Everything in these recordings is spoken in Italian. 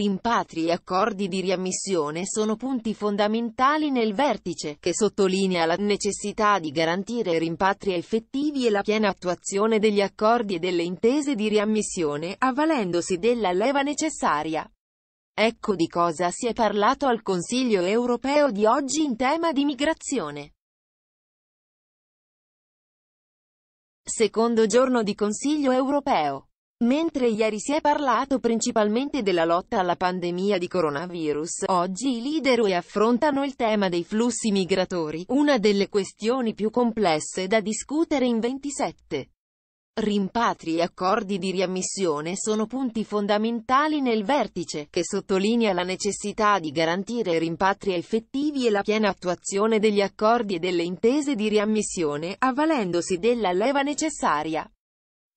rimpatri e accordi di riammissione sono punti fondamentali nel vertice, che sottolinea la necessità di garantire rimpatri effettivi e la piena attuazione degli accordi e delle intese di riammissione, avvalendosi della leva necessaria. Ecco di cosa si è parlato al Consiglio europeo di oggi in tema di migrazione. Secondo giorno di Consiglio europeo. Mentre ieri si è parlato principalmente della lotta alla pandemia di coronavirus, oggi i leader UE affrontano il tema dei flussi migratori, una delle questioni più complesse da discutere in 27. Rimpatri e accordi di riammissione sono punti fondamentali nel vertice, che sottolinea la necessità di garantire rimpatri effettivi e la piena attuazione degli accordi e delle intese di riammissione, avvalendosi della leva necessaria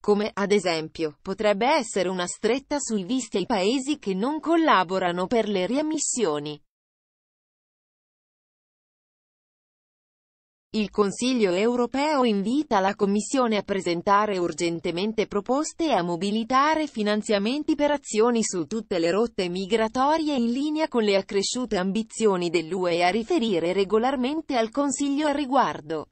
come, ad esempio, potrebbe essere una stretta sui visti ai paesi che non collaborano per le riammissioni. Il Consiglio europeo invita la Commissione a presentare urgentemente proposte e a mobilitare finanziamenti per azioni su tutte le rotte migratorie in linea con le accresciute ambizioni dell'UE e a riferire regolarmente al Consiglio a riguardo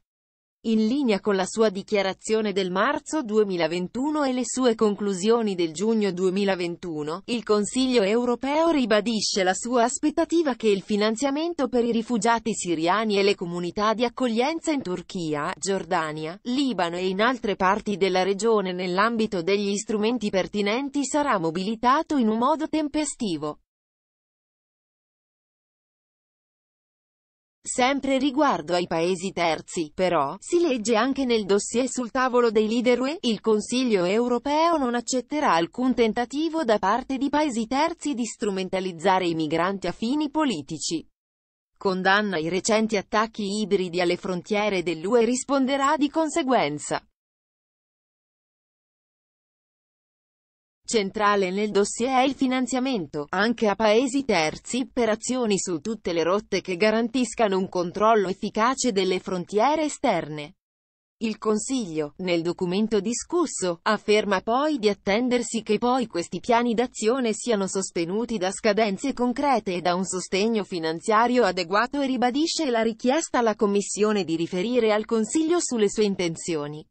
in linea con la sua dichiarazione del marzo 2021 e le sue conclusioni del giugno 2021, il Consiglio europeo ribadisce la sua aspettativa che il finanziamento per i rifugiati siriani e le comunità di accoglienza in Turchia, Giordania, Libano e in altre parti della regione nell'ambito degli strumenti pertinenti sarà mobilitato in un modo tempestivo. Sempre riguardo ai paesi terzi, però, si legge anche nel dossier sul tavolo dei leader UE, il Consiglio europeo non accetterà alcun tentativo da parte di paesi terzi di strumentalizzare i migranti a fini politici. Condanna i recenti attacchi ibridi alle frontiere dell'UE e risponderà di conseguenza. Centrale nel dossier è il finanziamento, anche a paesi terzi, per azioni su tutte le rotte che garantiscano un controllo efficace delle frontiere esterne. Il Consiglio, nel documento discusso, afferma poi di attendersi che poi questi piani d'azione siano sostenuti da scadenze concrete e da un sostegno finanziario adeguato e ribadisce la richiesta alla Commissione di riferire al Consiglio sulle sue intenzioni.